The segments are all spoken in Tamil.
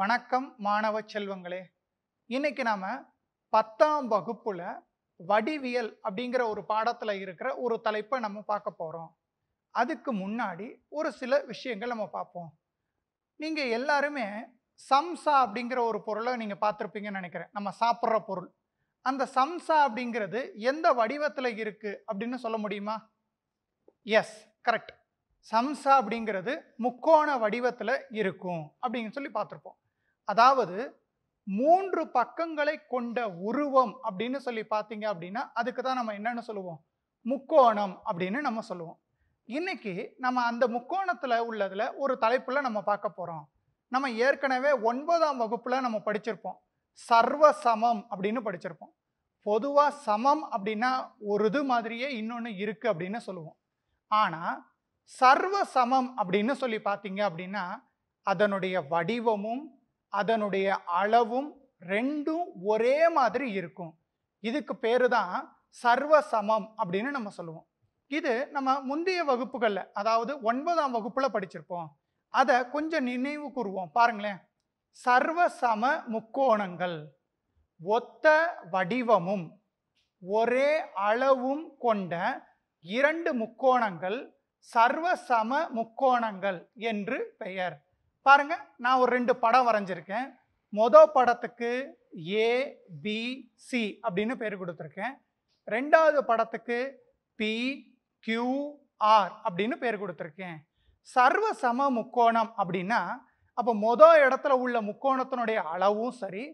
வணக்கம் மாணவ செல்வங்களே இன்னைக்கு நாம் பத்தாம் வகுப்புல வடிவியல் அப்படிங்கிற ஒரு பாடத்தில் இருக்கிற ஒரு தலைப்பை நம்ம பார்க்க போகிறோம் அதுக்கு முன்னாடி ஒரு சில விஷயங்கள் நம்ம பார்ப்போம் நீங்கள் எல்லாருமே சம்சா அப்படிங்கிற ஒரு பொருளை நீங்கள் பார்த்துருப்பீங்கன்னு நினைக்கிறேன் நம்ம சாப்பிட்ற பொருள் அந்த சம்சா அப்படிங்கிறது எந்த வடிவத்தில் இருக்குது அப்படின்னு சொல்ல முடியுமா எஸ் கரெக்ட் சம்சா அப்படிங்கிறது முக்கோண வடிவத்தில் இருக்கும் அப்படின்னு சொல்லி பார்த்துருப்போம் அதாவது மூன்று பக்கங்களை கொண்ட உருவம் அப்படின்னு சொல்லி பார்த்தீங்க அப்படின்னா அதுக்கு தான் நம்ம என்னென்னு சொல்லுவோம் முக்கோணம் அப்படின்னு நம்ம சொல்லுவோம் இன்னைக்கு நம்ம அந்த முக்கோணத்தில் உள்ளதில் ஒரு தலைப்பில் நம்ம பார்க்க போகிறோம் நம்ம ஏற்கனவே ஒன்பதாம் வகுப்பில் நம்ம படிச்சிருப்போம் சர்வ சமம் அப்படின்னு படிச்சிருப்போம் பொதுவாக சமம் அப்படின்னா ஒரு இது மாதிரியே இன்னொன்று இருக்குது அப்படின்னு சொல்லுவோம் ஆனால் சர்வ சமம் அப்படின்னு சொல்லி பார்த்தீங்க அப்படின்னா அதனுடைய வடிவமும் அதனுடைய அளவும் ரெண்டும் ஒரே மாதிரி இருக்கும் இதுக்கு பேர் தான் சர்வ சமம் அப்படின்னு நம்ம சொல்லுவோம் இது நம்ம முந்தைய வகுப்புகளில் அதாவது ஒன்பதாம் வகுப்பில் படிச்சிருப்போம் அதை கொஞ்சம் நினைவு கூறுவோம் பாருங்களேன் சர்வ சம முக்கோணங்கள் ஒத்த வடிவமும் ஒரே அளவும் கொண்ட இரண்டு முக்கோணங்கள் சர்வசம முக்கோணங்கள் என்று பெயர் பாருங்க நான் ஒரு ரெண்டு படம் வரைஞ்சிருக்கேன் மொதல் படத்துக்கு ஏ பி சி அப்படின்னு பேர் கொடுத்துருக்கேன் ரெண்டாவது படத்துக்கு பி கியூ ஆர் அப்படின்னு பேர் கொடுத்துருக்கேன் சர்வ சம முக்கோணம் அப்படின்னா அப்போ மொதல் இடத்துல உள்ள முக்கோணத்தினுடைய அளவும் சரி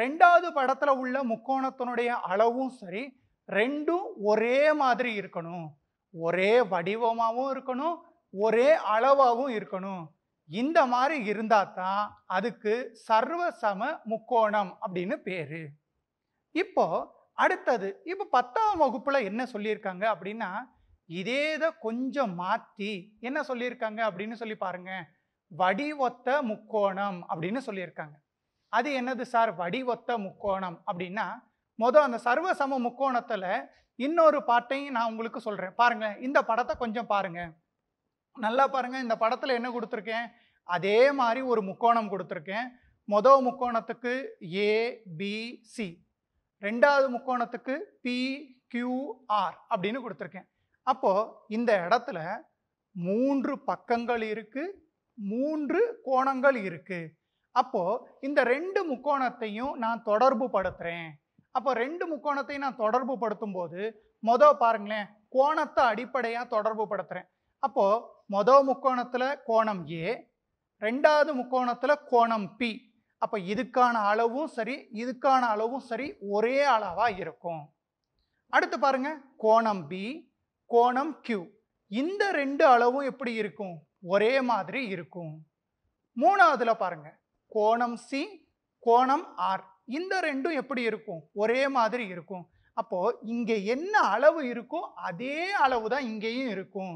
ரெண்டாவது படத்தில் உள்ள முக்கோணத்தினுடைய அளவும் சரி ரெண்டும் ஒரே மாதிரி இருக்கணும் ஒரே வடிவமாகவும் இருக்கணும் ஒரே அளவாகவும் இருக்கணும் இந்த மாதிரி இருந்தால் தான் அதுக்கு சர்வசம முக்கோணம் அப்படின்னு பேர் இப்போ அடுத்தது இப்போ பத்தாம் வகுப்பில் என்ன சொல்லியிருக்காங்க அப்படின்னா இதே இதை கொஞ்சம் மாற்றி என்ன சொல்லியிருக்காங்க அப்படின்னு சொல்லி பாருங்க வடிவொத்த முக்கோணம் அப்படின்னு சொல்லியிருக்காங்க அது என்னது சார் வடிவொத்த முக்கோணம் அப்படின்னா மொதல் அந்த சர்வசம முக்கோணத்தில் இன்னொரு பாட்டையும் நான் உங்களுக்கு சொல்கிறேன் பாருங்கள் இந்த படத்தை கொஞ்சம் பாருங்கள் நல்லா பாருங்கள் இந்த படத்தில் என்ன கொடுத்துருக்கேன் அதே மாதிரி ஒரு முக்கோணம் கொடுத்துருக்கேன் மொதல் முக்கோணத்துக்கு ஏ பி சி ரெண்டாவது முக்கோணத்துக்கு பி அப்படின்னு கொடுத்துருக்கேன் அப்போது இந்த இடத்துல மூன்று பக்கங்கள் இருக்குது மூன்று கோணங்கள் இருக்குது அப்போது இந்த ரெண்டு முக்கோணத்தையும் நான் தொடர்பு படுத்துகிறேன் அப்போ ரெண்டு முக்கோணத்தையும் நான் தொடர்பு படுத்தும் போது மொதல் பாருங்களேன் கோணத்தை அடிப்படையாக தொடர்பு படுத்துகிறேன் அப்போது மொதல் முக்கோணத்தில் கோணம் ஏ ரெண்டாவது முக்கோணத்தில் கோணம் பி அப்போ இதுக்கான அளவும் சரி இதுக்கான அளவும் சரி ஒரே அளவாக இருக்கும் அடுத்து பாருங்க கோணம் பி கோணம் கியூ இந்த ரெண்டு அளவும் எப்படி இருக்கும் ஒரே மாதிரி இருக்கும் மூணாவதுல பாருங்க கோணம் சி கோணம் ஆர் இந்த ரெண்டும் எப்படி இருக்கும் ஒரே மாதிரி இருக்கும் அப்போ இங்கே என்ன அளவு இருக்கோ அதே அளவு தான் இங்கேயும் இருக்கும்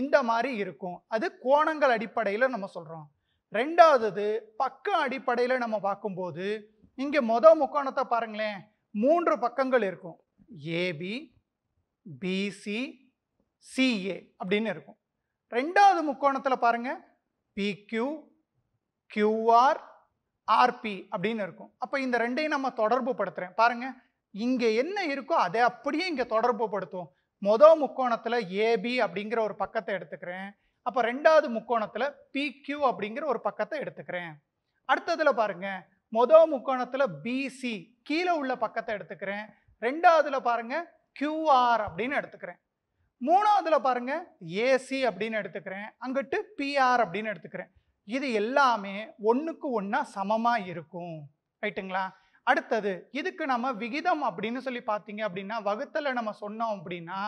இந்த மாதிரி இருக்கும் அது கோணங்கள் அடிப்படையில் நம்ம சொல்கிறோம் ரெண்டாவது பக்க அடிப்படையில் நம்ம பார்க்கும்போது இங்கே மொத முக்கோணத்தை பாருங்களேன் மூன்று பக்கங்கள் இருக்கும் ஏபி பிசி சிஏ அப்படின்னு இருக்கும் ரெண்டாவது முக்கோணத்தில் பாருங்கள் பிக்யூ கியூஆர் ஆர்பி அப்படின்னு இருக்கும் அப்போ இந்த ரெண்டையும் நம்ம தொடர்பு படுத்துகிறேன் பாருங்கள் இங்கே என்ன இருக்கோ அதை அப்படியே இங்கே தொடர்பு படுத்துவோம் மொதல் முக்கோணத்தில் ஏபி அப்படிங்கிற ஒரு பக்கத்தை எடுத்துக்கிறேன் அப்போ ரெண்டாவது முக்கோணத்தில் பிக்யூ அப்படிங்கிற ஒரு பக்கத்தை எடுத்துக்கிறேன் அடுத்ததில் பாருங்கள் மொதல் முக்கோணத்தில் பிசி கீழே உள்ள பக்கத்தை எடுத்துக்கிறேன் ரெண்டாவதுல பாருங்கள் கியூஆர் அப்படின்னு எடுத்துக்கிறேன் மூணாவதுல பாருங்கள் ஏசி அப்படின்னு எடுத்துக்கிறேன் அங்கிட்டு பிஆர் அப்படின்னு எடுத்துக்கிறேன் இது எல்லாமே ஒன்றுக்கு ஒன்றா சமமாக இருக்கும் ரைட்டுங்களா அடுத்தது இதுக்கு நம்ம விகிதம் அப்படின்னு சொல்லி பார்த்தீங்க அப்படின்னா வகுத்தல நம்ம சொன்னோம் அப்படின்னா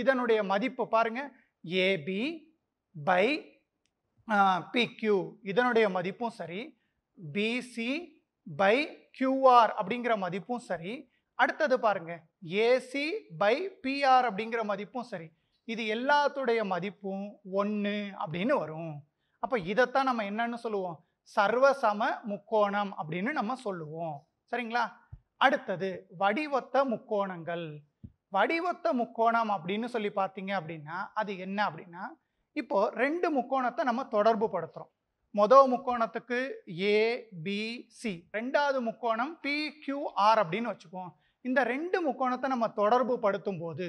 இதனுடைய மதிப்பு பாருங்க ஏபி பை பிக்யூ இதனுடைய மதிப்பும் சரி பிசி பை கியூஆர் அப்படிங்கிற மதிப்பும் சரி அடுத்தது பாருங்க ஏசி பை பிஆர் அப்படிங்கிற மதிப்பும் சரி இது எல்லாத்துடைய மதிப்பும் ஒன்று அப்படின்னு வரும் அப்போ இதைத்தான் நம்ம என்னன்னு சொல்லுவோம் சர்வசம முக்கோணம் அப்படின்னு நம்ம சொல்லுவோம் சரிங்களா அடுத்தது வடிவத்த முக்கோணங்கள் வடிவத்த முக்கோணம் அப்படின்னு சொல்லி பார்த்தீங்க அப்படின்னா அது என்ன அப்படின்னா இப்போ ரெண்டு முக்கோணத்தை நம்ம தொடர்பு படுத்துகிறோம் மொதல் முக்கோணத்துக்கு ஏ பி சி ரெண்டாவது முக்கோணம் பி கியூஆர் அப்படின்னு வச்சுக்குவோம் இந்த ரெண்டு முக்கோணத்தை நம்ம தொடர்பு படுத்தும் போது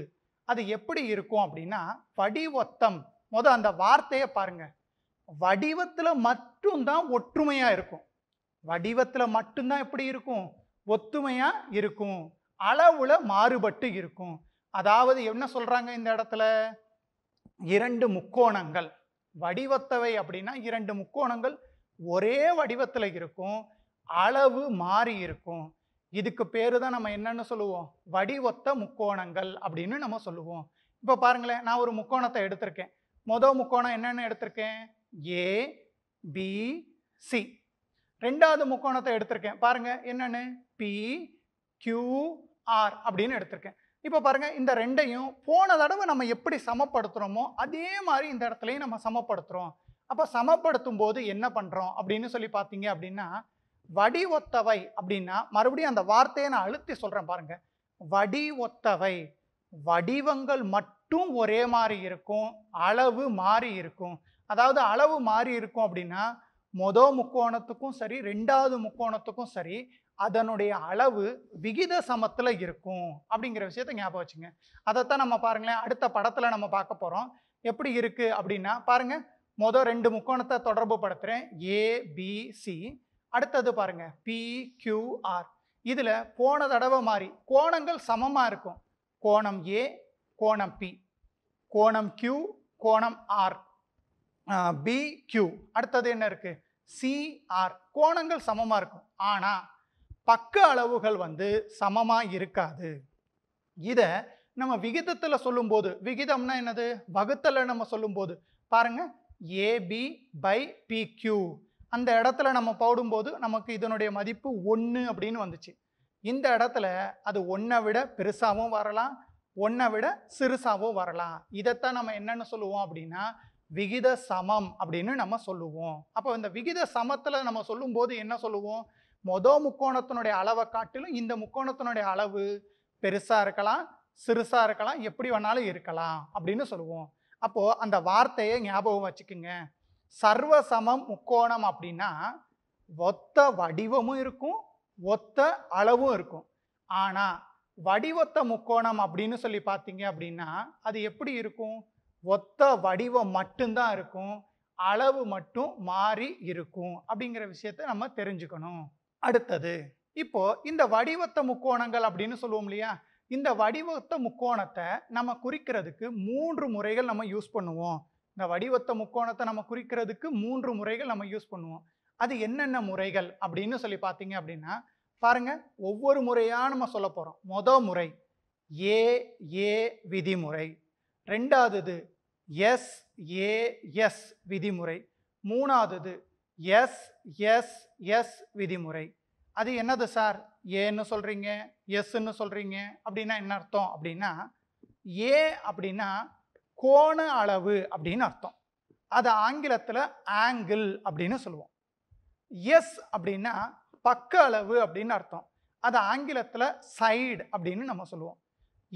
அது எப்படி இருக்கும் அப்படின்னா வடிவத்தம் மொதல் அந்த வார்த்தையை பாருங்க வடிவத்தில் மட்டும்தான் ஒற்றுமையாக இருக்கும் வடிவத்தில் மட்டும்தான் எப்படி இருக்கும் ஒத்துமையாக இருக்கும் அளவில் மாறுபட்டு இருக்கும் அதாவது என்ன சொல்கிறாங்க இந்த இடத்துல இரண்டு முக்கோணங்கள் வடிவத்தவை அப்படின்னா இரண்டு முக்கோணங்கள் ஒரே வடிவத்தில் இருக்கும் அளவு மாறி இருக்கும் இதுக்கு பேர் தான் நம்ம என்னன்னு சொல்லுவோம் வடிவொத்த முக்கோணங்கள் அப்படின்னு நம்ம சொல்லுவோம் இப்போ பாருங்களேன் நான் ஒரு முக்கோணத்தை எடுத்திருக்கேன் மொதல் முக்கோணம் என்னென்னு எடுத்திருக்கேன் ஏ பி சி ரெண்டாவது முக்கோணத்தை எடுத்திருக்கேன் பாருங்கள் என்னென்னு பி கியூ ஆர் அப்படின்னு எடுத்திருக்கேன் இப்போ பாருங்கள் இந்த ரெண்டையும் போன தடவை நம்ம எப்படி சமப்படுத்துகிறோமோ அதே மாதிரி இந்த இடத்துலையும் நம்ம சமப்படுத்துகிறோம் அப்போ சமப்படுத்தும் போது என்ன பண்ணுறோம் அப்படின்னு சொல்லி பார்த்தீங்க அப்படின்னா வடி ஒத்தவை அப்படின்னா மறுபடியும் அந்த வார்த்தையை நான் அழுத்தி சொல்கிறேன் பாருங்கள் வடி ஒத்தவை வடிவங்கள் மட்டும் ஒரே மாதிரி இருக்கும் அளவு மாறி இருக்கும் அதாவது அளவு மாறி இருக்கும் அப்படின்னா மொத முக்கோணத்துக்கும் சரி ரெண்டாவது முக்கோணத்துக்கும் சரி அதனுடைய அளவு விகித சமத்தில் இருக்கும் அப்படிங்கிற விஷயத்த ஞாபகம் வச்சுங்க அதைத்தான் நம்ம பாருங்களேன் அடுத்த படத்தில் நம்ம பார்க்க போகிறோம் எப்படி இருக்குது அப்படின்னா பாருங்கள் மொதல் ரெண்டு முக்கோணத்தை தொடர்பு படுத்துகிறேன் ஏபிசி அடுத்தது பாருங்கள் பிக்யூஆர் இதில் போன தடவை மாதிரி கோணங்கள் சமமாக இருக்கும் கோணம் ஏ கோணம் பி கோணம் கியூ கோணம் ஆர் பி கியூ அடுத்தது என்ன இருக்குது சிஆர் கோணங்கள் சமமாக இருக்கும் ஆனால் பக்க அளவுகள் வந்து சமமாக இருக்காது இதை நம்ம விகிதத்தில் சொல்லும்போது விகிதம்னா என்னது வகுத்தலை நம்ம சொல்லும்போது பாருங்கள் ஏபி பை பி கியூ அந்த இடத்துல நம்ம போடும்போது நமக்கு இதனுடைய மதிப்பு ஒன்று அப்படின்னு வந்துச்சு இந்த இடத்துல அது ஒன்றை விட பெருசாகவும் வரலாம் ஒன்றை விட சிறுசாகவும் வரலாம் இதைத்தான் நம்ம என்னென்னு சொல்லுவோம் அப்படின்னா விகித சமம் அப்படின்னு நம்ம சொல்லுவோம் அப்போ இந்த விகித சமத்தில் நம்ம சொல்லும்போது என்ன சொல்லுவோம் மொத முக்கோணத்தினுடைய அளவை காட்டிலும் இந்த முக்கோணத்தினுடைய அளவு பெருசாக இருக்கலாம் சிறுசாக இருக்கலாம் எப்படி வேணாலும் இருக்கலாம் அப்படின்னு சொல்லுவோம் அப்போது அந்த வார்த்தையை ஞாபகம் வச்சுக்கோங்க சர்வசமம் முக்கோணம் அப்படின்னா ஒத்த வடிவமும் இருக்கும் ஒத்த அளவும் இருக்கும் ஆனால் வடிவத்த முக்கோணம் அப்படின்னு சொல்லி பார்த்தீங்க அப்படின்னா அது எப்படி இருக்கும் ஒத்த வடிவம் மட்டும்தான் இருக்கும் அளவு மட்டும் மாறி இருக்கும் அப்படிங்கிற விஷயத்தை நம்ம தெரிஞ்சுக்கணும் அடுத்தது இப்போ இந்த வடிவத்த முக்கோணங்கள் அப்படின்னு சொல்லுவோம் இல்லையா இந்த வடிவத்த முக்கோணத்தை நம்ம குறிக்கிறதுக்கு மூன்று முறைகள் நம்ம யூஸ் பண்ணுவோம் இந்த வடிவத்த முக்கோணத்தை நம்ம குறிக்கிறதுக்கு மூன்று முறைகள் நம்ம யூஸ் பண்ணுவோம் அது என்னென்ன முறைகள் அப்படின்னு சொல்லி பார்த்தீங்க அப்படின்னா பாருங்க ஒவ்வொரு முறையாக நம்ம சொல்ல போகிறோம் மொத முறை ஏ ஏ விதிமுறை ரெண்டாவது எஸ்ஏஎஸ் விதிமுறை எஸ் எஸ் எஸ் விதிமுறை அது என்னது சார் ஏன்னு சொல்கிறீங்க எஸ்ன்னு சொல்கிறீங்க அப்படின்னா என்ன அர்த்தம் அப்படின்னா ஏ அப்படின்னா கோண அளவு அப்படின்னு அர்த்தம் அது ஆங்கிலத்தில் ஆங்கிள் அப்படின்னு சொல்லுவோம் எஸ் அப்படின்னா பக்க அளவு அப்படின்னு அர்த்தம் அது ஆங்கிலத்தில் சைடு அப்படின்னு நம்ம சொல்லுவோம்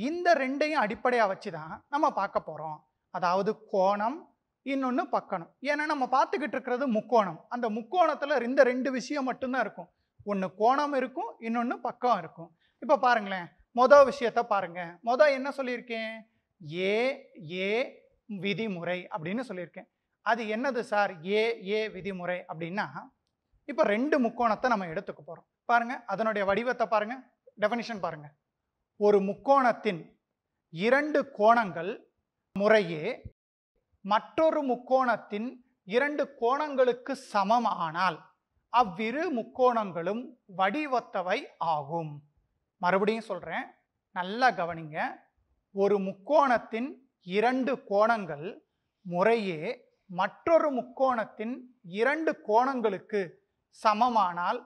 இந்த ரெண்டையும் அடிப்படையாக வச்சு தான் நம்ம பார்க்க போகிறோம் அதாவது கோணம் இன்னொன்று பக்கணம் ஏன்னா நம்ம பார்த்துக்கிட்டு இருக்கிறது முக்கோணம் அந்த முக்கோணத்தில் இந்த ரெண்டு விஷயம் மட்டும்தான் இருக்கும் ஒன்று கோணம் இருக்கும் இன்னொன்று பக்கம் இருக்கும் இப்போ பாருங்களேன் மொதல் விஷயத்தை பாருங்கள் மொதல் என்ன சொல்லியிருக்கேன் ஏ ஏ விதிமுறை அப்படின்னு சொல்லியிருக்கேன் அது என்னது சார் ஏ ஏ விதிமுறை அப்படின்னா இப்போ ரெண்டு முக்கோணத்தை நம்ம எடுத்துக்க போகிறோம் பாருங்கள் அதனுடைய வடிவத்தை பாருங்கள் டெஃபனிஷன் பாருங்கள் ஒரு முக்கோணத்தின் இரண்டு கோணங்கள் முறையே மற்றொரு முக்கோணத்தின் இரண்டு கோணங்களுக்கு சமமானால் அவ்விரு முக்கோணங்களும் வடிவத்தவை ஆகும் மறுபடியும் சொல்கிறேன் நல்லா கவனிங்க ஒரு முக்கோணத்தின் இரண்டு கோணங்கள் முறையே மற்றொரு முக்கோணத்தின் இரண்டு கோணங்களுக்கு சமமானால்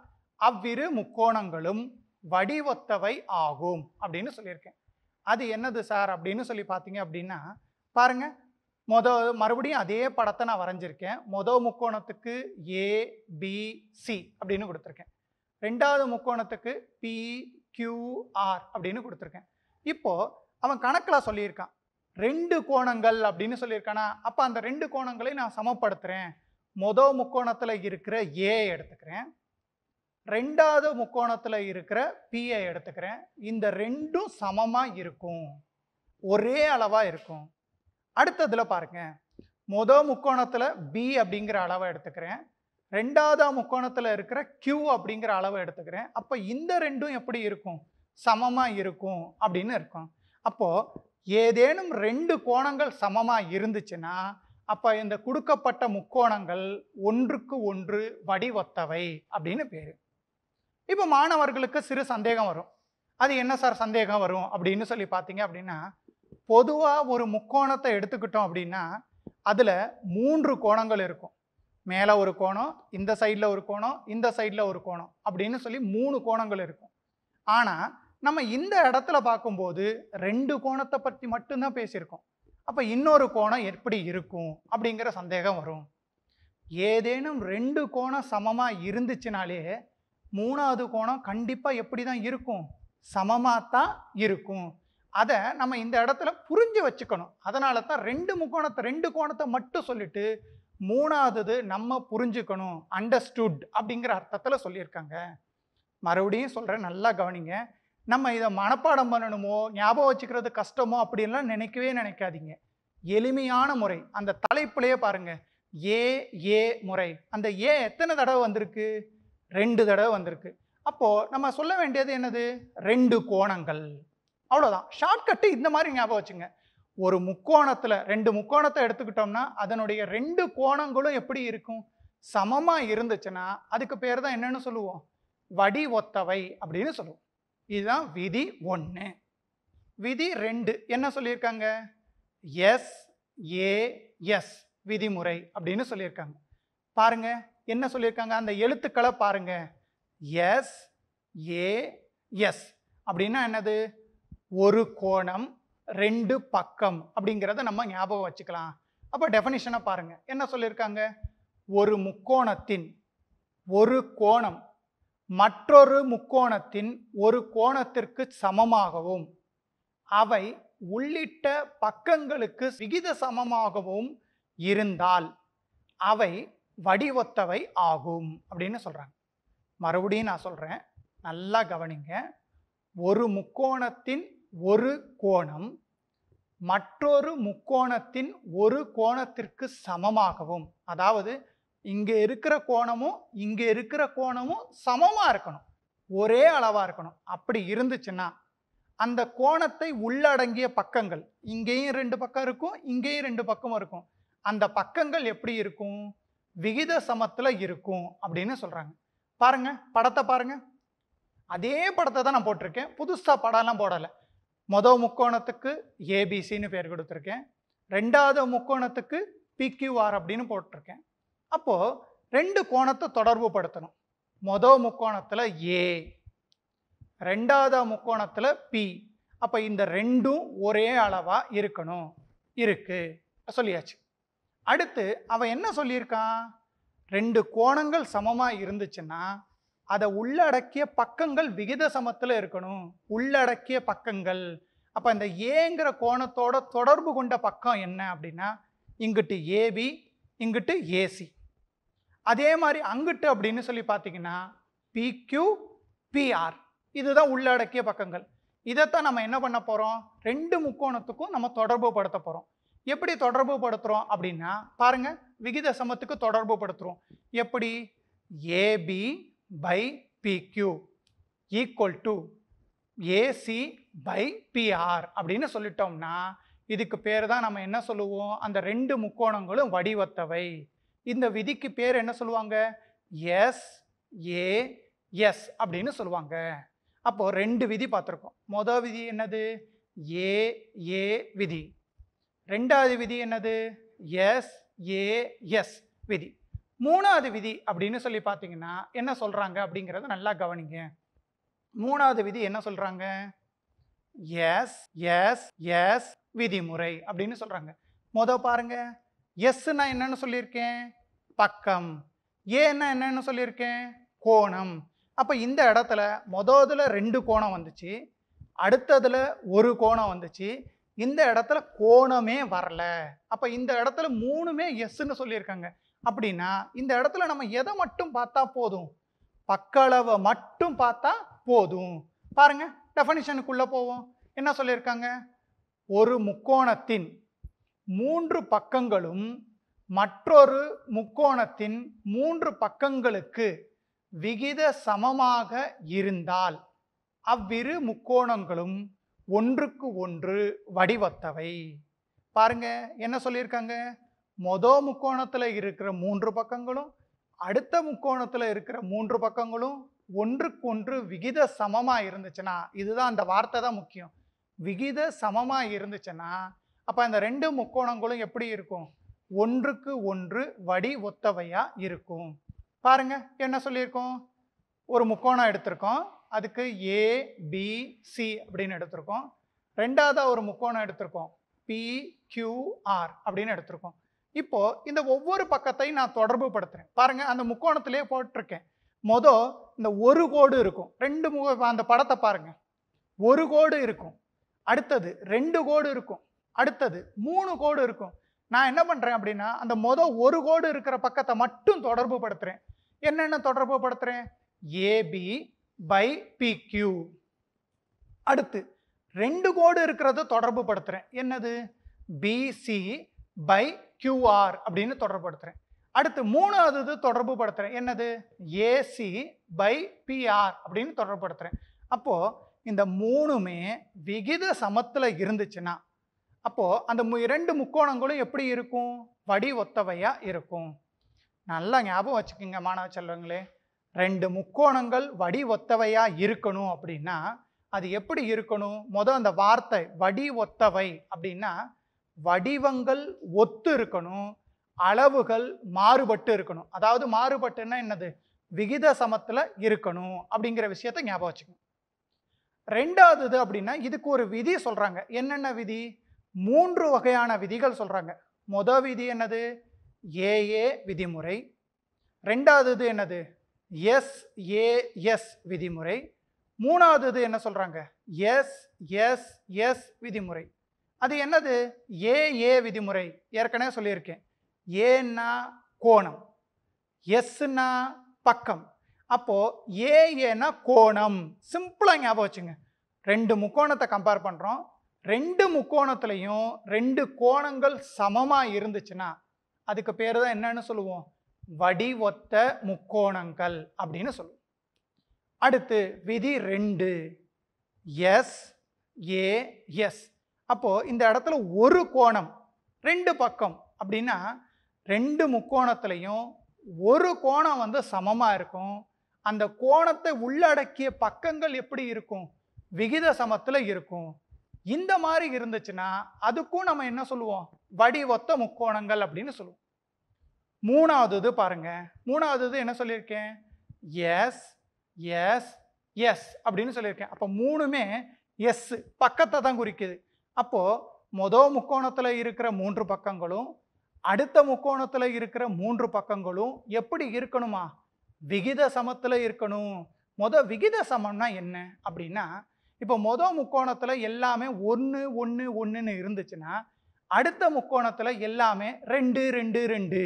அவ்விரு முக்கோணங்களும் வடிவத்தவை ஆகும் அப்படின்னு சொல்லியிருக்கேன் அது என்னது சார் அப்படின்னு சொல்லி பார்த்தீங்க அப்படின்னா பாருங்கள் மொத மறுபடியும் அதே படத்தை நான் வரைஞ்சிருக்கேன் மொதல் முக்கோணத்துக்கு ஏ பி சி அப்படின்னு கொடுத்துருக்கேன் ரெண்டாவது முக்கோணத்துக்கு பி ஆர் அப்படின்னு கொடுத்துருக்கேன் இப்போ அவன் கணக்கில் சொல்லியிருக்கான் ரெண்டு கோணங்கள் அப்படின்னு சொல்லியிருக்கானா அப்போ அந்த ரெண்டு கோணங்களை நான் சமப்படுத்துகிறேன் மொதல் முக்கோணத்தில் இருக்கிற ஏ எடுத்துக்கிறேன் ரெண்டாவது முக்கோணத்தில் இருக்கிற பிஐ எடுத்துக்கிறேன் இந்த ரெண்டும் சமமாக இருக்கும் ஒரே அளவாக இருக்கும் அடுத்ததில் பாருங்கள் முத முக்கோணத்தில் பி அப்படிங்கிற அளவை எடுத்துக்கிறேன் ரெண்டாவது முக்கோணத்தில் இருக்கிற கியூ அப்படிங்கிற அளவை எடுத்துக்கிறேன் அப்போ இந்த ரெண்டும் எப்படி இருக்கும் சமமாக இருக்கும் அப்படின்னு இருக்கும் அப்போது ஏதேனும் ரெண்டு கோணங்கள் சமமாக இருந்துச்சுன்னா அப்போ இந்த கொடுக்கப்பட்ட முக்கோணங்கள் ஒன்றுக்கு ஒன்று வடிவத்தவை அப்படின்னு பேர் இப்போ மாணவர்களுக்கு சிறு சந்தேகம் வரும் அது என்ன சார் சந்தேகம் வரும் அப்படின்னு சொல்லி பார்த்தீங்க அப்படின்னா பொதுவாக ஒரு முக்கோணத்தை எடுத்துக்கிட்டோம் அப்படின்னா அதில் மூன்று கோணங்கள் இருக்கும் மேலே ஒரு கோணம் இந்த சைடில் ஒரு கோணம் இந்த சைடில் ஒரு கோணம் அப்படின்னு சொல்லி மூணு கோணங்கள் இருக்கும் ஆனால் நம்ம இந்த இடத்துல பார்க்கும்போது ரெண்டு கோணத்தை பற்றி மட்டும்தான் பேசியிருக்கோம் அப்போ இன்னொரு கோணம் எப்படி இருக்கும் அப்படிங்கிற சந்தேகம் வரும் ஏதேனும் ரெண்டு கோணம் சமமாக இருந்துச்சுனாலே மூணாவது கோணம் கண்டிப்பாக எப்படி தான் இருக்கும் சமமாக தான் இருக்கும் அதை நம்ம இந்த இடத்துல புரிஞ்சு வச்சுக்கணும் அதனால தான் ரெண்டு முக்கோணத்தை ரெண்டு கோணத்தை மட்டும் சொல்லிட்டு மூணாவது நம்ம புரிஞ்சுக்கணும் அண்டர்ஸ்டுட் அப்படிங்கிற அர்த்தத்தில் சொல்லியிருக்காங்க மறுபடியும் சொல்கிறேன் நல்லா கவனிங்க நம்ம இதை மனப்பாடம் பண்ணணுமோ ஞாபகம் வச்சுக்கிறது கஷ்டமோ அப்படின்லாம் நினைக்கவே நினைக்காதீங்க எளிமையான முறை அந்த தலைப்புலையே பாருங்கள் ஏ ஏ முறை அந்த ஏ எத்தனை தடவை வந்திருக்கு ரெண்டு தடவை வந்திருக்கு அப்போது நம்ம சொல்ல வேண்டியது என்னது ரெண்டு கோணங்கள் அவ்வளோதான் ஷார்ட்கட்டு இந்த மாதிரி ஞாபகம் வச்சுங்க ஒரு முக்கோணத்தில் ரெண்டு முக்கோணத்தை எடுத்துக்கிட்டோம்னா அதனுடைய ரெண்டு கோணங்களும் எப்படி இருக்கும் சமமாக இருந்துச்சுன்னா அதுக்கு பேர் தான் என்னன்னு சொல்லுவோம் வடி ஒத்தவை அப்படின்னு சொல்லுவோம் இதுதான் விதி ஒன்று விதி ரெண்டு என்ன சொல்லியிருக்காங்க எஸ் ஏ எஸ் விதிமுறை அப்படின்னு சொல்லியிருக்காங்க பாருங்க என்ன சொல்லியிருக்காங்க அந்த எழுத்துக்களை பாருங்க எஸ் ஏ எஸ் அப்படின்னா என்னது ஒரு கோணம் ரெண்டு பக்கம் அப்படிங்கிறத நம்ம ஞாபகம் வச்சுக்கலாம் அப்போ டெஃபனிஷனை பாருங்கள் என்ன சொல்லியிருக்காங்க ஒரு முக்கோணத்தின் ஒரு கோணம் மற்றொரு முக்கோணத்தின் ஒரு கோணத்திற்கு சமமாகவும் அவை உள்ளிட்ட பக்கங்களுக்கு விகித சமமாகவும் இருந்தால் அவை வடிவொத்தவை ஆகும் அப்படின்னு சொல்கிறாங்க மறுபடியும் நான் சொல்கிறேன் நல்லா கவனிங்க ஒரு முக்கோணத்தின் ஒரு கோணம் மற்றொரு முக்கோணத்தின் ஒரு கோணத்திற்கு சமமாகவும் அதாவது இங்கே இருக்கிற கோணமும் இங்கே இருக்கிற கோணமும் சமமாக இருக்கணும் ஒரே அளவாக இருக்கணும் அப்படி இருந்துச்சுன்னா அந்த கோணத்தை உள்ளடங்கிய பக்கங்கள் இங்கேயும் ரெண்டு பக்கம் இருக்கும் இங்கேயும் ரெண்டு பக்கம் இருக்கும் அந்த பக்கங்கள் எப்படி இருக்கும் விகித சமத்தில் இருக்கும் அப்படின்னு சொல்கிறாங்க பாருங்கள் படத்தை பாருங்கள் அதே படத்தை தான் நான் போட்டிருக்கேன் புதுசாக படம்லாம் போடலை மொதல் முக்கோணத்துக்கு ஏபிசின்னு பேர் கொடுத்துருக்கேன் ரெண்டாவது முக்கோணத்துக்கு பிக்யூஆர் அப்படின்னு போட்டிருக்கேன் அப்போது ரெண்டு கோணத்தை தொடர்பு படுத்தணும் மொதல் முக்கோணத்தில் ஏ ரெண்டாவது முக்கோணத்தில் பி அப்போ இந்த ரெண்டும் ஒரே அளவாக இருக்கணும் இருக்குது சொல்லியாச்சு அடுத்து அவன் என்ன சொல்லியிருக்கான் ரெண்டு கோணங்கள் சமமாக இருந்துச்சுன்னா அதை உள்ளடக்கிய பக்கங்கள் விகித சமத்தில் இருக்கணும் உள்ளடக்கிய பக்கங்கள் அப்போ இந்த ஏங்கிற கோணத்தோட தொடர்பு கொண்ட பக்கம் என்ன அப்படின்னா இங்கிட்டு ஏபி இங்கிட்டு ஏசி அதே மாதிரி அங்கிட்டு அப்படின்னு சொல்லி பார்த்தீங்கன்னா பிக்யூ பிஆர் இதுதான் உள்ளடக்கிய பக்கங்கள் இதைத்தான் நம்ம என்ன பண்ண போகிறோம் ரெண்டு முக்கோணத்துக்கும் நம்ம தொடர்பு படுத்த போகிறோம் எப்படி தொடர்பு படுத்துகிறோம் அப்படின்னா பாருங்கள் விகித சமத்துக்கு தொடர்பு படுத்துகிறோம் எப்படி AB by PQ equal to AC by PR அப்படின்னு சொல்லிட்டோம்னா இதுக்கு பேர் தான் நம்ம என்ன சொல்லுவோம் அந்த ரெண்டு முக்கோணங்களும் வடிவத்தவை இந்த விதிக்கு பேர் என்ன சொல்லுவாங்க எஸ் ஏ எஸ் அப்படின்னு சொல்லுவாங்க அப்போது ரெண்டு விதி பார்த்துருக்கோம் மொதல் விதி என்னது ஏ ஏ விதி ரெண்டாவது விதி என்னது எஸ் ஏ எஸ் விதி மூணாவது விதி அப்படின்னு சொல்லி பார்த்தீங்கன்னா என்ன சொல்கிறாங்க அப்படிங்கிறத நல்லா கவனிங்க மூணாவது விதி என்ன சொல்கிறாங்க எஸ் எஸ் எஸ் விதிமுறை அப்படின்னு சொல்கிறாங்க மொதல் பாருங்க எஸ்னா என்னன்னு சொல்லியிருக்கேன் பக்கம் ஏன்னா என்னன்னு சொல்லியிருக்கேன் கோணம் அப்போ இந்த இடத்துல மொதல் ரெண்டு கோணம் வந்துச்சு அடுத்ததில் ஒரு கோணம் வந்துச்சு இந்த இடத்துல கோணமே வரல அப்போ இந்த இடத்துல மூணுமே எஸ்ன்னு சொல்லியிருக்காங்க அப்படின்னா இந்த இடத்துல நம்ம எதை மட்டும் பார்த்தா போதும் பக்களவை மட்டும் பார்த்தா போதும் பாருங்க டெஃபனிஷனுக்குள்ளே போவோம் என்ன சொல்லியிருக்காங்க ஒரு முக்கோணத்தின் மூன்று பக்கங்களும் மற்றொரு முக்கோணத்தின் மூன்று பக்கங்களுக்கு விகித சமமாக இருந்தால் அவ்விரு முக்கோணங்களும் ஒன்றுக்கு ஒன்று வடிவத்தவை பாருங்க என்ன சொல்லியிருக்காங்க மொதோ முக்கோணத்தில் இருக்கிற மூன்று பக்கங்களும் அடுத்த முக்கோணத்தில் இருக்கிற மூன்று பக்கங்களும் ஒன்றுக்கொன்று விகித சமமாக இருந்துச்சுன்னா இதுதான் அந்த வார்த்தை தான் முக்கியம் விகித சமமாக இருந்துச்சுன்னா அப்போ அந்த ரெண்டு முக்கோணங்களும் எப்படி இருக்கும் ஒன்றுக்கு ஒன்று வடி ஒத்தவையாக இருக்கும் பாருங்க என்ன சொல்லியிருக்கோம் ஒரு முக்கோணம் எடுத்திருக்கோம் அதுக்கு ஏ பி சி அப்படின்னு எடுத்திருக்கோம் ரெண்டாவதாக ஒரு முக்கோணம் எடுத்திருக்கோம் பி கியூஆர் அப்படின்னு எடுத்திருக்கோம் இப்போ இந்த ஒவ்வொரு பக்கத்தையும் நான் தொடர்பு படுத்துறேன் பாருங்க அந்த முக்கோணத்திலே போட்டிருக்கேன் மொத இந்த ஒரு கோடு இருக்கும் ரெண்டு முக அந்த படத்தை பாருங்க ஒரு கோடு இருக்கும் அடுத்தது ரெண்டு கோடு இருக்கும் அடுத்தது மூணு கோடு இருக்கும் நான் என்ன பண்ணுறேன் அப்படின்னா அந்த மொதல் ஒரு கோடு இருக்கிற பக்கத்தை மட்டும் தொடர்பு படுத்துகிறேன் என்னென்ன தொடர்பு படுத்துகிறேன் ஏபி பை பி கியூ அடுத்து ரெண்டு கோடு இருக்கிறத தொடர்பு படுத்துகிறேன் என்னது பிசி பை கியூஆர் அப்படின்னு தொடர்படுத்துகிறேன் அடுத்து மூணாவது இது தொடர்பு படுத்துகிறேன் என்னது ஏசி பை பிஆர் அப்படின்னு தொடர்படுத்துகிறேன் அப்போது இந்த மூணுமே விகித சமத்தில் இருந்துச்சுன்னா அப்போது அந்த இரண்டு முக்கோணங்களும் எப்படி இருக்கும் வடி ஒத்தவையாக இருக்கும் நல்லா ஞாபகம் வச்சுக்கோங்க மாணவ செல்வங்களே ரெண்டு முக்கோணங்கள் வடி ஒத்தவையாக இருக்கணும் அப்படின்னா அது எப்படி இருக்கணும் மொதல் அந்த வார்த்தை வடி ஒத்தவை அப்படின்னா வடிவங்கள் ஒத்து இருக்கணும் அளவுகள் மாறுபட்டு இருக்கணும் அதாவது மாறுபட்டுன்னா என்னது விகித சமத்தில் இருக்கணும் அப்படிங்கிற விஷயத்த ஞாபகம் வச்சுக்கணும் ரெண்டாவது அப்படின்னா இதுக்கு ஒரு விதி சொல்கிறாங்க என்னென்ன விதி மூன்று வகையான விதிகள் சொல்கிறாங்க மொத விதி என்னது ஏஏ விதிமுறை ரெண்டாவது என்னது எஸ் ஏ எஸ் விதிமுறை மூணாவது என்ன சொல்கிறாங்க எஸ் எஸ் எஸ் விதிமுறை அது என்னது ஏ ஏ விதிமுறை ஏற்கனவே சொல்லியிருக்கேன் ஏன்னா கோணம் எஸ்னா பக்கம் அப்போது ஏ ஏன்னா கோணம் சிம்பிளாக ஞாபகம் வச்சுங்க ரெண்டு முக்கோணத்தை கம்பேர் பண்ணுறோம் ரெண்டு முக்கோணத்துலையும் ரெண்டு கோணங்கள் சமமாக இருந்துச்சுன்னா அதுக்கு பேர் தான் என்னன்னு சொல்லுவோம் வடிவொத்த முக்கோணங்கள் அப்படின்னு சொல்லுவோம் அடுத்து விதி ரெண்டு எஸ் ஏ எஸ் அப்போது இந்த இடத்துல ஒரு கோணம் ரெண்டு பக்கம் அப்படின்னா ரெண்டு முக்கோணத்துலேயும் ஒரு கோணம் வந்து சமமாக இருக்கும் அந்த கோணத்தை உள்ளடக்கிய பக்கங்கள் எப்படி இருக்கும் விகித சமத்தில் இருக்கும் இந்த மாதிரி இருந்துச்சுன்னா அதுக்கும் நம்ம என்ன சொல்லுவோம் வடிவொத்த முக்கோணங்கள் அப்படின்னு சொல்லுவோம் மூணாவது பாருங்க மூணாவது என்ன சொல்லியிருக்கேன் எஸ் எஸ் எஸ் அப்படின்னு சொல்லியிருக்கேன் அப்போ மூணுமே எஸ் பக்கத்தை தான் குறிக்குது அப்போது மொதல் முக்கோணத்தில் இருக்கிற மூன்று பக்கங்களும் அடுத்த முக்கோணத்தில் இருக்கிற மூன்று பக்கங்களும் எப்படி இருக்கணுமா விகித சமத்தில் இருக்கணும் மொதல் விகித சமம்னா என்ன அப்படின்னா இப்போ மொதல் முக்கோணத்தில் எல்லாமே ஒன்று ஒன்று ஒன்றுன்னு இருந்துச்சுன்னா அடுத்த முக்கோணத்தில் எல்லாமே ரெண்டு ரெண்டு ரெண்டு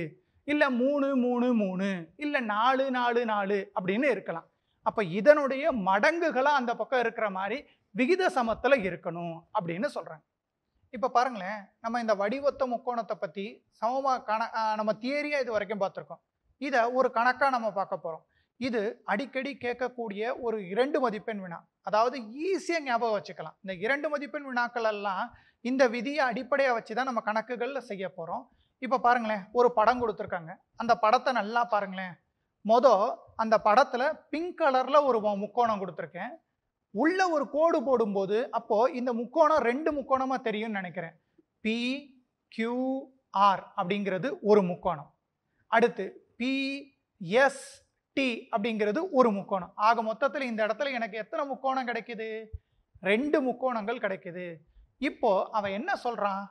இல்லை மூணு மூணு மூணு இல்லை நாலு நாலு நாலு அப்படின்னு இருக்கலாம் அப்போ இதனுடைய மடங்குகளாக அந்த பக்கம் இருக்கிற மாதிரி விகித சமத்தில் இருக்கணும் அப்படின்னு சொல்கிறாங்க இப்போ பாருங்களேன் நம்ம இந்த வடிவத்த முக்கோணத்தை பற்றி சமமாக கண நம்ம தியரியாக இது வரைக்கும் பார்த்துருக்கோம் இதை ஒரு கணக்காக நம்ம பார்க்க போகிறோம் இது அடிக்கடி கேட்கக்கூடிய ஒரு இரண்டு மதிப்பெண் வினா அதாவது ஈஸியாக ஞாபகம் வச்சுக்கலாம் இந்த இரண்டு மதிப்பெண் வினாக்கள் எல்லாம் இந்த விதியை அடிப்படையாக வச்சு தான் நம்ம கணக்குகளில் செய்ய போகிறோம் இப்போ பாருங்களேன் ஒரு படம் கொடுத்துருக்காங்க அந்த படத்தை நல்லா பாருங்களேன் மொதல் அந்த படத்தில் பிங்க் கலரில் ஒரு முக்கோணம் கொடுத்துருக்கேன் உள்ள ஒரு கோடு போடும்போது அப்போது இந்த முக்கோணம் ரெண்டு முக்கோணமாக தெரியும்னு நினைக்கிறேன் பி ஆர் அப்படிங்கிறது ஒரு முக்கோணம் அடுத்து பி எஸ் டி அப்படிங்கிறது ஒரு முக்கோணம் ஆக மொத்தத்தில் இந்த இடத்துல எனக்கு எத்தனை முக்கோணம் கிடைக்குது ரெண்டு முக்கோணங்கள் கிடைக்குது இப்போ அவன் என்ன சொல்கிறான்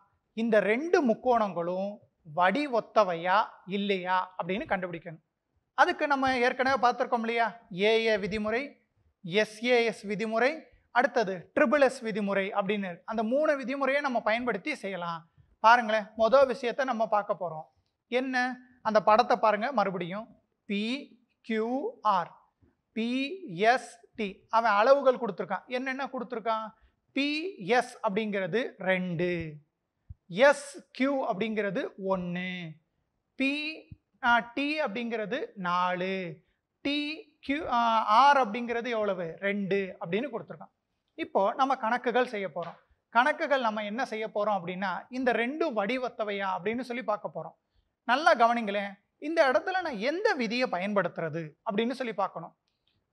இந்த ரெண்டு முக்கோணங்களும் வடி ஒத்தவையா இல்லையா அப்படின்னு கண்டுபிடிக்கணும் அதுக்கு நம்ம ஏற்கனவே பார்த்துருக்கோம் இல்லையா ஏஏ விதிமுறை எஸ்ஏஎஸ் விதிமுறை அடுத்தது ட்ரிபிள் எஸ் விதிமுறை அப்படின்னு அந்த மூணு விதிமுறையை நம்ம பயன்படுத்தி செய்யலாம் பாருங்களேன் மொதல் விஷயத்தை நம்ம பார்க்க போகிறோம் என்ன அந்த படத்தை பாருங்கள் மறுபடியும் பி கியூஆர் பிஎஸ்டி அவன் அளவுகள் கொடுத்துருக்கான் என்னென்ன கொடுத்துருக்கான் பிஎஸ் அப்படிங்கிறது ரெண்டு எஸ் கியூ அப்படிங்கிறது ஒன்று பி டி அப்படிங்கிறது நாலு டி கியூ ஆர் அப்படிங்கிறது எவ்வளவு ரெண்டு அப்படின்னு கொடுத்துருக்கோம் இப்போது நம்ம கணக்குகள் செய்ய போகிறோம் கணக்குகள் நம்ம என்ன செய்ய போகிறோம் அப்படின்னா இந்த ரெண்டும் வடிவத்தவையா அப்படின்னு சொல்லி பார்க்க போகிறோம் நல்லா கவனிங்களேன் இந்த இடத்துல நான் எந்த விதியை பயன்படுத்துறது அப்படின்னு சொல்லி பார்க்கணும்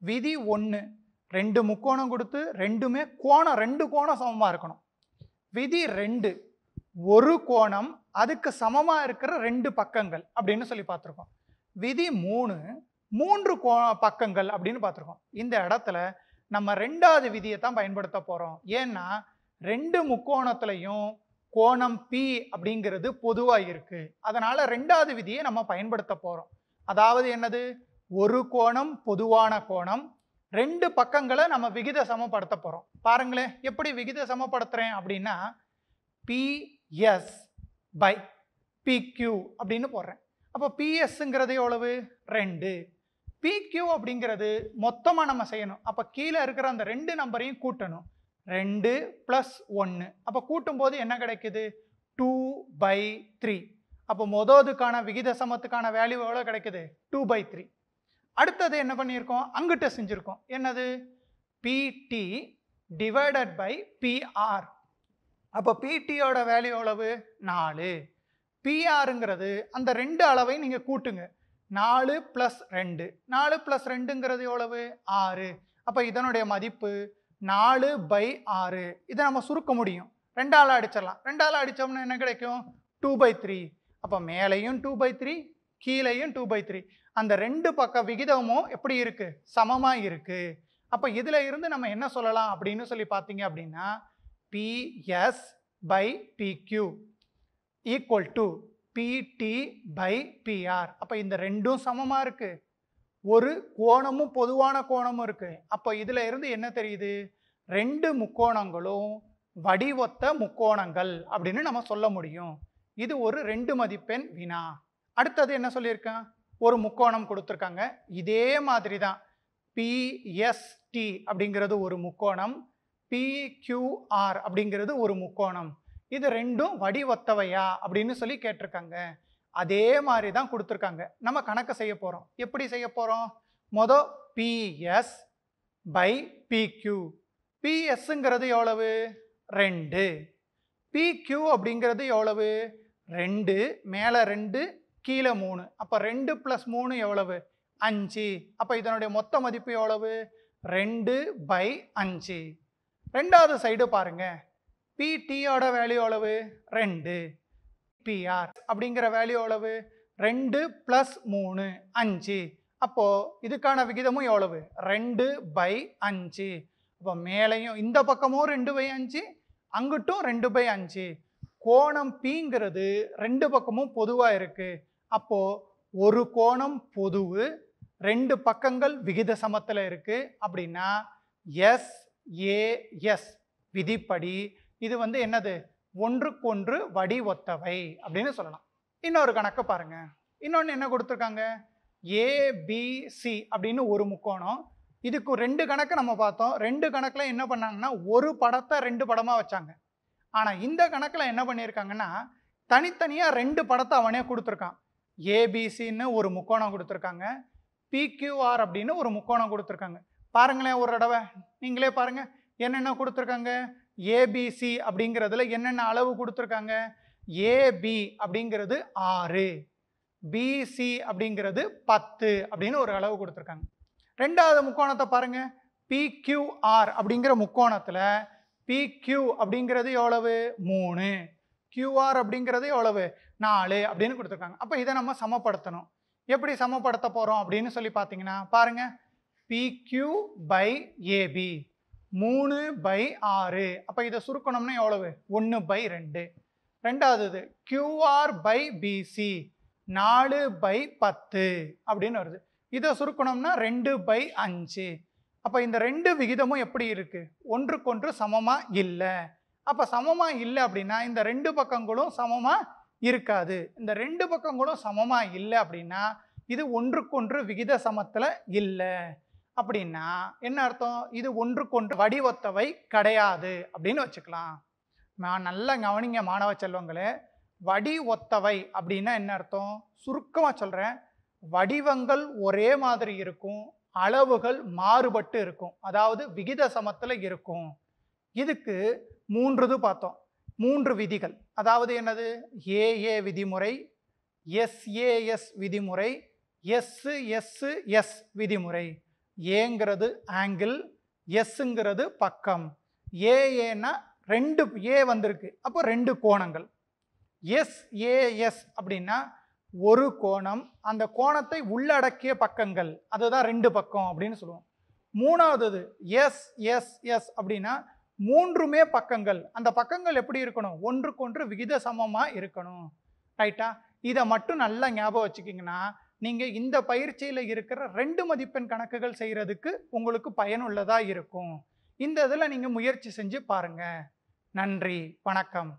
விதி ஒன்று ரெண்டு முக்கோணம் கொடுத்து ரெண்டுமே கோணம் ரெண்டு கோணம் சமமாக இருக்கணும் விதி ரெண்டு ஒரு கோணம் அதுக்கு சமமாக இருக்கிற ரெண்டு பக்கங்கள் அப்படின்னு சொல்லி பார்த்துருக்கோம் விதி மூணு மூன்று கோ பக்கங்கள் அப்படின்னு பார்த்துருக்கோம் இந்த இடத்துல நம்ம ரெண்டாவது விதியை தான் பயன்படுத்த போகிறோம் ஏன்னா ரெண்டு முக்கோணத்துலையும் கோணம் பி அப்படிங்கிறது பொதுவாக இருக்குது அதனால் ரெண்டாவது விதியை நம்ம பயன்படுத்த போகிறோம் அதாவது என்னது ஒரு கோணம் பொதுவான கோணம் ரெண்டு பக்கங்களை நம்ம விகித சமப்படுத்த போகிறோம் பாருங்களேன் எப்படி விகித சமப்படுத்துகிறேன் அப்படின்னா பிஎஸ் பை பிக்யூ அப்படின்னு போடுறேன் அப்போ பிஎஸ்ங்கிறது எவ்வளவு ரெண்டு பிக்யூ அப்படிங்கிறது மொத்தமாக நம்ம செய்யணும் அப்போ கீழே இருக்கிற அந்த ரெண்டு நம்பரையும் கூட்டணும் ரெண்டு ப்ளஸ் ஒன்று அப்போ கூட்டும்போது என்ன கிடைக்குது டூ பை த்ரீ அப்போ மொதோதுக்கான விகித சமத்துக்கான வேல்யூ எவ்வளோ கிடைக்குது டூ பை த்ரீ அடுத்தது என்ன பண்ணியிருக்கோம் அங்கிட்ட செஞ்சுருக்கோம் என்னது பிடி டிவைடட் பை பிஆர் அப்போ பிடியோட வேல்யூ எவ்வளவு நாலு பிஆருங்கிறது அந்த ரெண்டு அளவையும் நீங்கள் கூட்டுங்க நாலு ப்ளஸ் ரெண்டு நாலு ப்ளஸ் ரெண்டுங்கிறது எவ்வளவு ஆறு அப்போ இதனுடைய மதிப்பு நாலு பை ஆறு இதை நம்ம சுருக்க முடியும் ரெண்டால் அடிச்சிடலாம் ரெண்டாவில் அடித்தோம்னா என்ன கிடைக்கும் டூ பை த்ரீ அப்போ மேலேயும் டூ பை த்ரீ கீழேயும் டூ பை த்ரீ அந்த ரெண்டு பக்க விகிதமும் எப்படி இருக்குது சமமாக இருக்குது அப்போ இதில் இருந்து நம்ம என்ன சொல்லலாம் அப்படின்னு சொல்லி பார்த்தீங்க அப்படின்னா PS by PQ equal to PT by PR அப்போ இந்த ரெண்டும் சமமாக இருக்குது ஒரு கோணமும் பொதுவான கோணமும் இருக்குது அப்போ இதில் இருந்து என்ன தெரியுது ரெண்டு முக்கோணங்களும் வடிவொத்த முக்கோணங்கள் அப்படின்னு நம்ம சொல்ல முடியும் இது ஒரு ரெண்டு மதிப்பெண் வினா அடுத்தது என்ன சொல்லியிருக்கேன் ஒரு முக்கோணம் கொடுத்துருக்காங்க இதே மாதிரி தான் பிஎஸ்டி அப்படிங்கிறது ஒரு முக்கோணம் பிக்யூஆர் அப்படிங்கிறது ஒரு முக்கோணம் இது ரெண்டும் ஒத்தவையா அப்படின்னு சொல்லி கேட்டிருக்காங்க அதே மாதிரி தான் கொடுத்துருக்காங்க நம்ம கணக்கு செய்ய போகிறோம் எப்படி செய்ய போகிறோம் மொதல் பிஎஸ் பை பிக்யூ பிஎஸ்ஸுங்கிறது எவ்வளவு ரெண்டு பிக்யூ அப்படிங்கிறது எவ்வளவு ரெண்டு மேலே ரெண்டு கீழே மூணு அப்போ ரெண்டு ப்ளஸ் மூணு எவ்வளவு அஞ்சு அப்போ இதனுடைய மொத்த மதிப்பு எவ்வளவு ரெண்டு பை அஞ்சு ரெண்டாவது சைடு பாருங்கள் பிடியோட வேல்யூ அளவு ரெண்டு பிஆர் அப்படிங்கிற வேல்யூ அளவு ரெண்டு ப்ளஸ் மூணு அஞ்சு அப்போது இதுக்கான விகிதமும் எவ்வளவு ரெண்டு பை அஞ்சு இப்போ மேலேயும் இந்த பக்கமும் ரெண்டு பை அஞ்சு அங்கிட்டும் ரெண்டு பை அஞ்சு கோணம் பிங்கிறது ரெண்டு பக்கமும் பொதுவாக இருக்குது அப்போது ஒரு கோணம் பொதுவு ரெண்டு பக்கங்கள் விகித சமத்தில் இருக்குது அப்படின்னா எஸ் விதிப்படி இது வந்து என்னது ஒன்றுக்கொன்று வடி ஒத்தவை அப்படின்னு சொல்லலாம் இன்னொரு கணக்கு பாருங்க இன்னொன்று என்ன கொடுத்துருக்காங்க ஏபிசி அப்படின்னு ஒரு முக்கோணம் இதுக்கு ரெண்டு கணக்கு நம்ம பார்த்தோம் ரெண்டு கணக்கில் என்ன பண்ணாங்கன்னா ஒரு படத்தை ரெண்டு படமாக வச்சாங்க ஆனால் இந்த கணக்கில் என்ன பண்ணியிருக்காங்கன்னா தனித்தனியாக ரெண்டு படத்தை அவனே கொடுத்துருக்கான் ஏபிசின்னு ஒரு முக்கோணம் கொடுத்துருக்காங்க பிக்யூஆர் அப்படின்னு ஒரு முக்கோணம் கொடுத்துருக்காங்க பாருங்களேன் ஒரு தடவை நீங்களே பாருங்கள் என்னென்ன கொடுத்துருக்காங்க ஏபிசி அப்படிங்கிறதுல என்னென்ன அளவு கொடுத்துருக்காங்க ஏபி அப்படிங்கிறது ஆறு பிசி அப்படிங்கிறது பத்து அப்படின்னு ஒரு அளவு கொடுத்துருக்காங்க ரெண்டாவது முக்கோணத்தை பாருங்கள் பிக்யூஆர் அப்படிங்கிற முக்கோணத்தில் பிக்யூ அப்படிங்கிறது எவ்வளவு மூணு கியூஆர் அப்படிங்கிறது எவ்வளவு நாலு அப்படின்னு கொடுத்துருக்காங்க அப்போ இதை நம்ம சமப்படுத்தணும் எப்படி சமப்படுத்த போகிறோம் அப்படின்னு சொல்லி பார்த்தீங்கன்னா பாருங்கள் பிக்யூ பை ஏபி மூணு பை ஆறு அப்போ இதை சுருக்கணும்னா எவ்வளவு ஒன்று பை ரெண்டு ரெண்டாவது கியூஆர் பை பிசி நாலு பை பத்து அப்படின்னு வருது இதை சுருக்கணும்னா ரெண்டு பை அஞ்சு அப்போ இந்த ரெண்டு விகிதமும் எப்படி இருக்குது ஒன்றுக்கொன்று சமமாக இல்லை அப்போ சமமாக இல்லை அப்படின்னா இந்த ரெண்டு பக்கங்களும் சமமாக இருக்காது இந்த ரெண்டு பக்கங்களும் சமமாக இல்லை அப்படின்னா இது ஒன்றுக்கொன்று விகித சமத்தில் இல்லை அப்படின்னா என்ன அர்த்தம் இது ஒன்றுக்கொன்று வடிவத்தவை கிடையாது அப்படின்னு வச்சுக்கலாம் நான் நல்லா கவனிங்க மாணவ செல்வங்களே வடி ஒத்தவை அப்படின்னா என்ன அர்த்தம் சுருக்கமாக சொல்கிறேன் வடிவங்கள் ஒரே மாதிரி இருக்கும் அளவுகள் மாறுபட்டு இருக்கும் அதாவது விகித சமத்தில் இருக்கும் இதுக்கு மூன்றுது பார்த்தோம் மூன்று விதிகள் அதாவது என்னது ஏஏ விதிமுறை எஸ்ஏஎஸ் விதிமுறை எஸ்ஸு எஸ்ஸு எஸ் விதிமுறை ஏங்கிறது ஆங்கிள் எஸ்ஸுங்கிறது பக்கம் ஏ ஏன்னா ரெண்டு ஏ வந்திருக்கு அப்போ ரெண்டு கோணங்கள் எஸ் ஏ எஸ் அப்படின்னா ஒரு கோணம் அந்த கோணத்தை உள்ளடக்கிய பக்கங்கள் அதுதான் ரெண்டு பக்கம் அப்படின்னு சொல்லுவோம் மூணாவது எஸ் எஸ் எஸ் அப்படின்னா மூன்றுமே பக்கங்கள் அந்த பக்கங்கள் எப்படி இருக்கணும் ஒன்றுக்கொன்று விகித சமமாக இருக்கணும் ரைட்டா இதை மட்டும் நல்லா ஞாபகம் வச்சுக்கிங்கன்னா நீங்கள் இந்த பயிற்சியில் இருக்கிற ரெண்டு மதிப்பெண் கணக்குகள் செய்கிறதுக்கு உங்களுக்கு பயனுள்ளதாக இருக்கும் இந்த இதில் நீங்கள் முயற்சி செஞ்சு பாருங்கள் நன்றி வணக்கம்